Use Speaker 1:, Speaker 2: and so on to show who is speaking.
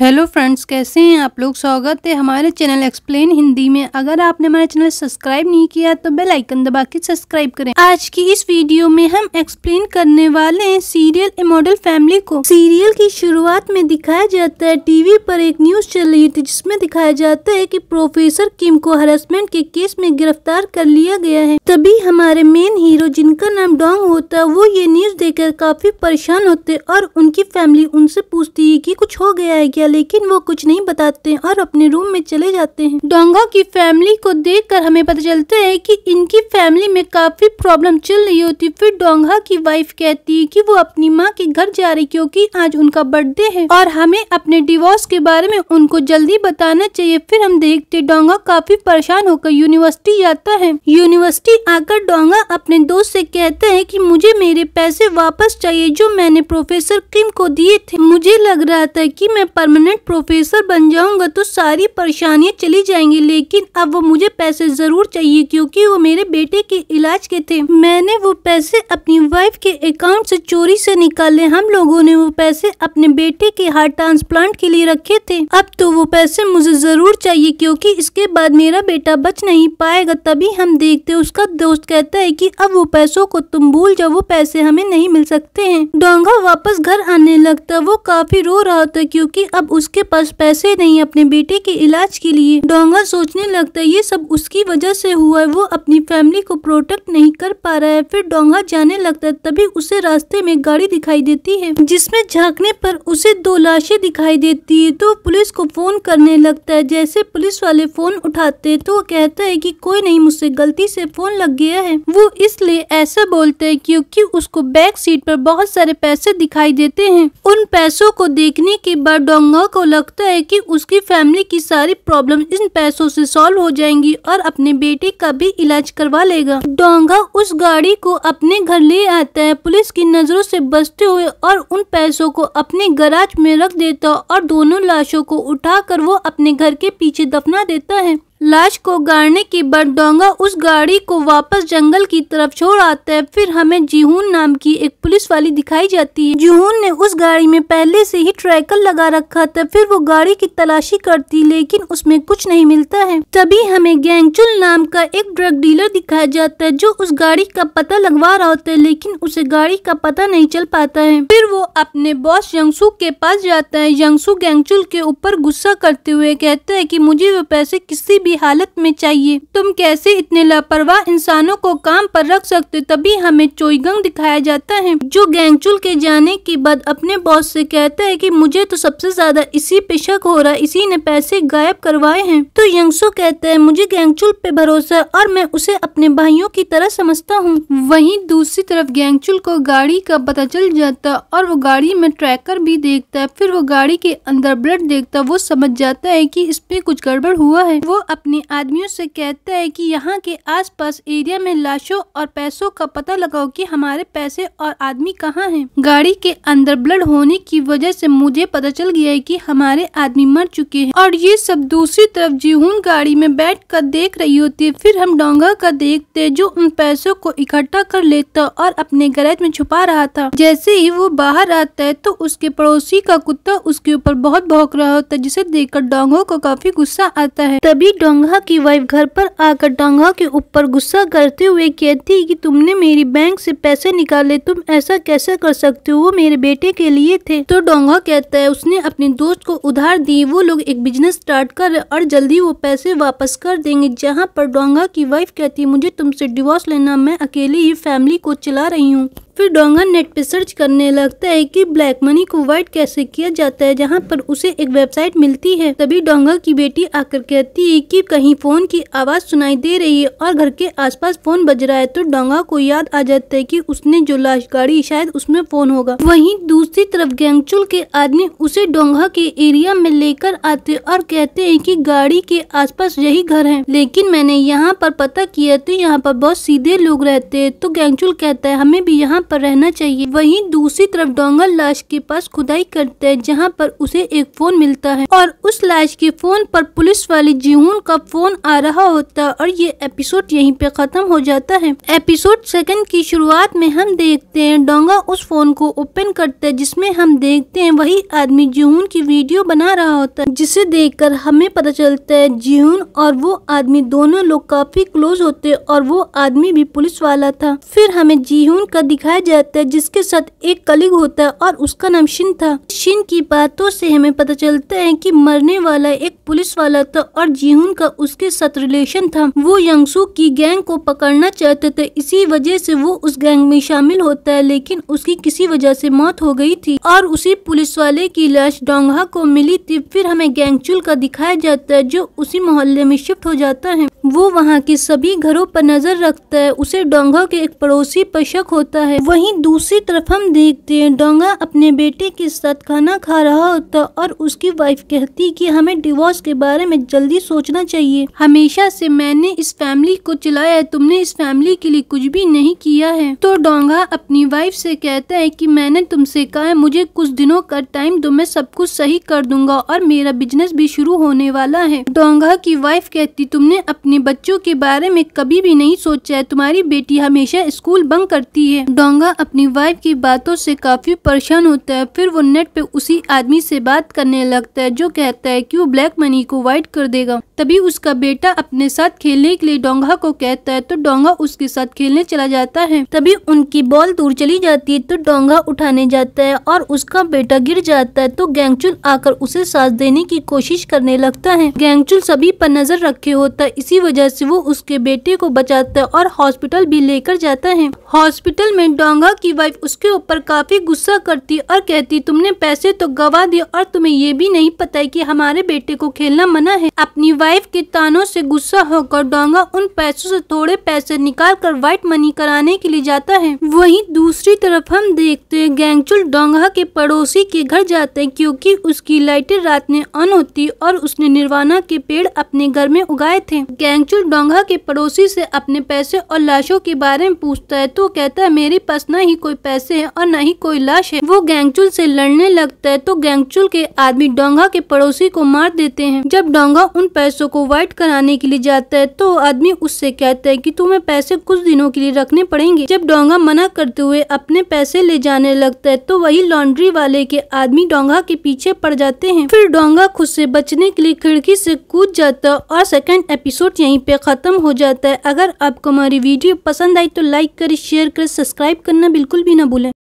Speaker 1: Hello friends कैसे हैं आप लोग स्वागत है हमारे चैनल एक्सप्लेन हिंदी में अगर आपने हमारा चैनल सब्सक्राइब नहीं किया तो बेल आइकन दबा के सब्सक्राइब करें आज की इस वीडियो में हम एक्सप्लेन करने वाले हैं सीरियल ए मॉडल फैमिली को सीरियल की शुरुआत में दिखाया जाता है टीवी पर एक न्यूज चल रही थी जिसमे दिखाया जाता है की प्रोफेसर किम को हरासमेंट के केस में गिरफ्तार कर लिया गया है तभी हमारे मेन हीरो जिनका नाम डोंग होता है वो ये न्यूज देखकर काफी परेशान होते और उनकी फैमिली उनसे पूछती है की कुछ हो गया है क्या लेकिन वो कुछ नहीं बताते और अपने रूम में चले जाते हैं डोंगा की फैमिली को देखकर हमें पता चलता है कि इनकी फैमिली में काफी प्रॉब्लम चल रही होती फिर डोंगा की वाइफ कहती है कि वो अपनी माँ के घर जा रही क्योंकि आज उनका बर्थडे है और हमें अपने डिवोर्स के बारे में उनको जल्दी बताना चाहिए फिर हम देखते डोंगा काफी परेशान होकर यूनिवर्सिटी जाता है यूनिवर्सिटी आकर डोंगा अपने दोस्त से कहते हैं कि मुझे मेरे पैसे वापस चाहिए जो मैंने प्रोफेसर किम को दिए थे मुझे लग रहा था कि मैं परमानेंट परमानेंट प्रोफेसर बन जाऊंगा तो सारी परेशानियां चली जाएंगी लेकिन अब वो मुझे पैसे ज़रूर चाहिए क्योंकि वो मेरे बेटे के इलाज के थे मैंने वो पैसे अपनी वाइफ के अकाउंट से चोरी से निकाले हम लोगों ने वो पैसे अपने बेटे के हार्ट ट्रांसप्लांट के लिए रखे थे अब तो वो पैसे मुझे ज़रूर चाहिए क्योंकि इसके बाद मेरा बेटा बच नहीं पाएगा तभी हम देखते उसका दोस्त कहता है की अब वो पैसों को तुम भूल जाओ वो पैसे हमें नहीं मिल सकते है डोंगा वापस घर आने लगता वो काफी रो रहा था क्योंकि अब उसके पास पैसे नहीं अपने बेटे के इलाज के लिए डोंगा सोचने लगता है ये सब उसकी वजह से हुआ है वो अपनी फैमिली को प्रोटेक्ट नहीं कर पा रहा है फिर डोंगा जाने लगता है तभी उसे रास्ते में गाड़ी दिखाई देती है जिसमे झाँकने पर उसे दो लाशें दिखाई देती है तो पुलिस को फोन करने लगता है जैसे पुलिस वाले फोन उठाते तो वो कहता है कि कोई नहीं मुझसे गलती से फोन लग गया है वो इसलिए ऐसा बोलते है क्योंकि उसको बैक सीट पर बहुत सारे पैसे दिखाई देते हैं उन पैसों को देखने के बाद डोंगा माँ को लगता है कि उसकी फैमिली की सारी प्रॉब्लम इन पैसों से सॉल्व हो जाएंगी और अपने बेटे का भी इलाज करवा लेगा डोंगा उस गाड़ी को अपने घर ले आता है पुलिस की नजरों से बचते हुए और उन पैसों को अपने गराज में रख देता और दोनों लाशों को उठा वो अपने घर के पीछे दफना देता है लाश को गाड़ने के बाद डोंगा उस गाड़ी को वापस जंगल की तरफ छोड़ आता है फिर हमें जीहून नाम की एक पुलिस वाली दिखाई जाती है जीहून ने उस गाड़ी में पहले से ही ट्रैकर लगा रखा था फिर वो गाड़ी की तलाशी करती लेकिन उसमें कुछ नहीं मिलता है तभी हमें गैंगचुल नाम का एक ड्रग डीलर दिखाया जाता है जो उस गाड़ी का पता लगवा रहा होता है लेकिन उसे गाड़ी का पता नहीं चल पाता है फिर वो अपने बॉस यंगसू के पास जाता है यंगसू गैंगचुल के ऊपर गुस्सा करते हुए कहते है की मुझे वो पैसे किसी भी भी हालत में चाहिए तुम कैसे इतने लापरवाह इंसानों को काम पर रख सकते तभी हमें चोईगंग दिखाया जाता है जो गैंगचुल के जाने के बाद अपने बॉस से कहता है कि मुझे तो सबसे ज्यादा इसी पे शक हो रहा है इसी ने पैसे गायब करवाए हैं तो यंगसो कहता है मुझे गैंगचुल पे भरोसा और मैं उसे अपने भाइयों की तरह समझता हूँ वही दूसरी तरफ गैंगचुल को गाड़ी का पता चल जाता और वो गाड़ी में ट्रैकर भी देखता है फिर वो गाड़ी के अंदर ब्लड देखता वो समझ जाता है कि इस पे कुछ गड़बड़ हुआ है वो अपने आदमियों से कहता है कि यहाँ के आसपास एरिया में लाशों और पैसों का पता लगाओ कि हमारे पैसे और आदमी कहाँ हैं। गाड़ी के अंदर ब्लड होने की वजह से मुझे पता चल गया है कि हमारे आदमी मर चुके हैं और ये सब दूसरी तरफ जीहून गाड़ी में बैठ कर देख रही होती है फिर हम डोंगा का देखते जो उन पैसों को इकट्ठा कर लेता और अपने गैरेज में छुपा रहा था जैसे ही वो बाहर आता है तो उसके पड़ोसी का कुत्ता उसके ऊपर बहुत भौंक रहा होता है जिसे देखकर डोंगो को काफी गुस्सा आता है तभी डोंगा की वाइफ घर पर आकर डोंगा के ऊपर गुस्सा करते हुए कहती कि तुमने मेरी बैंक से पैसे निकाले तुम ऐसा कैसे कर सकते हो वो मेरे बेटे के लिए थे तो डोंगा कहता है उसने अपने दोस्त को उधार दी वो लोग एक बिजनेस स्टार्ट कर और जल्दी वो पैसे वापस कर देंगे जहाँ पर डोंगा की वाइफ कहती है मुझे तुमसे डिवोर्स लेना मैं अकेले ही फैमिली को चला रही हूँ फिर डोंगन नेट पे सर्च करने लगता है कि ब्लैक मनी को वाइट कैसे किया जाता है जहाँ पर उसे एक वेबसाइट मिलती है तभी डोंगा की बेटी आकर कहती है कि कहीं फोन की आवाज सुनाई दे रही है और घर के आसपास फोन बज रहा है तो डोंगा को याद आ जाता है कि उसने जो लाश गाड़ी शायद उसमें फोन होगा वहीं दूसरी तरफ गैंगचुल के आदमी उसे डोंगा के एरिया में लेकर आते और कहते है की गाड़ी के पास यही घर है लेकिन मैंने यहाँ पर पता किया तो यहाँ पर बहुत सीधे लोग रहते हैं तो गैंगचुल कहता है हमें भी यहाँ पर रहना चाहिए वहीं दूसरी तरफ डोंगल लाश के पास खुदाई करता है जहां पर उसे एक फोन मिलता है और उस लाश के फोन पर पुलिस वाले जीहून का फोन आ रहा होता है और ये एपिसोड यहीं पे खत्म हो जाता है एपिसोड सेकंड की शुरुआत में हम देखते हैं डोंगा उस फोन को ओपन करता है जिसमे हम देखते हैं वही आदमी जीहून की वीडियो बना रहा होता है जिसे देख हमें पता चलता है जीहून और वो आदमी दोनों लोग काफी क्लोज होते और वो आदमी भी पुलिस वाला था फिर हमें जीहून का दिखाया बताया जाता है जिसके साथ एक कलिग होता है और उसका नाम शिन था शिन की बातों से हमें पता चलता है कि मरने वाला एक पुलिस वाला था और जीहून का उसके साथ रिलेशन था वो यंगसू की गैंग को पकड़ना चाहते थे इसी वजह से वो उस गैंग में शामिल होता है लेकिन उसकी किसी वजह से मौत हो गई थी और उसी पुलिस वाले की लाश डोंगा को मिली थी फिर हमें गैंगचुल का दिखाया जाता है जो उसी मोहल्ले में शिफ्ट हो जाता है वो वहाँ के सभी घरों पर नजर रखता है उसे डोंगा के एक पड़ोसी पर शक होता है है वहीं दूसरी तरफ हम देखते हैं डोंगा अपने बेटे के साथ खाना खा रहा होता और उसकी वाइफ कहती कि हमें डिवोर्स के बारे में जल्दी सोचना चाहिए हमेशा से मैंने इस फैमिली को चलाया है तुमने इस फैमिली के लिए कुछ भी नहीं किया है तो डोंगा अपनी वाइफ से कहता है कि मैंने तुमसे कहा है मुझे कुछ दिनों का टाइम दो मैं सब कुछ सही कर दूंगा और मेरा बिजनेस भी शुरू होने वाला है डोंगा की वाइफ कहती तुमने अपने बच्चों के बारे में कभी भी नहीं सोचा है तुम्हारी बेटी हमेशा स्कूल बंक करती है कांगा अपनी वाइफ की बातों से काफ़ी परेशान होता है फिर वो नेट पे उसी आदमी से बात करने लगता है जो कहता है कि वो ब्लैक मनी को वाइट कर देगा तभी उसका बेटा अपने साथ खेलने के लिए डोंगा को कहता है तो डोंगा उसके साथ खेलने चला जाता है तभी उनकी बॉल दूर चली जाती है तो डोंगा उठाने जाता है और उसका बेटा गिर जाता है तो गैंगचुल आकर उसे साथ देने की कोशिश करने लगता है गैंगचुल सभी पर नजर रखे होता है इसी वजह से वो उसके बेटे को बचाता है और हॉस्पिटल भी लेकर जाता है हॉस्पिटल में डोंगा की वाइफ उसके ऊपर काफी गुस्सा करती और कहती तुमने पैसे तो गवा दिए और तुम्हें ये भी नहीं पता है की हमारे बेटे को खेलना मना है अपनी वाइफ वाइफ के तानों से गुस्सा होकर डोंगा उन पैसों से थोड़े पैसे निकाल कर व्हाइट मनी कराने के लिए जाता है वहीं दूसरी तरफ हम देखते हैं गैंगचुल डोंगा के पड़ोसी के घर जाते हैं क्योंकि उसकी लाइटें रात में ऑन होती और उसने निर्वाणा के पेड़ अपने घर में उगाए थे गैंगचुल डोंगा के पड़ोसी से अपने पैसे और लाशों के बारे में पूछता है तो कहता है मेरे पास न ही कोई पैसे है और न ही कोई लाश है वो गैंगचुल से लड़ने लगता है तो गैंगचुल के आदमी डोंगा के पड़ोसी को मार देते हैं जब डोंगा उन पैसों पैसों को वाइट कराने के लिए जाता है तो आदमी उससे कहता है कि तुम्हें पैसे कुछ दिनों के लिए रखने पड़ेंगे जब डोंगा मना करते हुए अपने पैसे ले जाने लगता है तो वही लॉन्ड्री वाले के आदमी डोंगा के पीछे पड़ जाते हैं फिर डोंगा खुद से बचने के लिए खिड़की से कूद जाता है और सेकेंड एपिसोड यहीं पे खत्म हो जाता है अगर आपको हमारी वीडियो पसंद आई तो लाइक करे शेयर करे सब्सक्राइब करना बिल्कुल भी ना भूले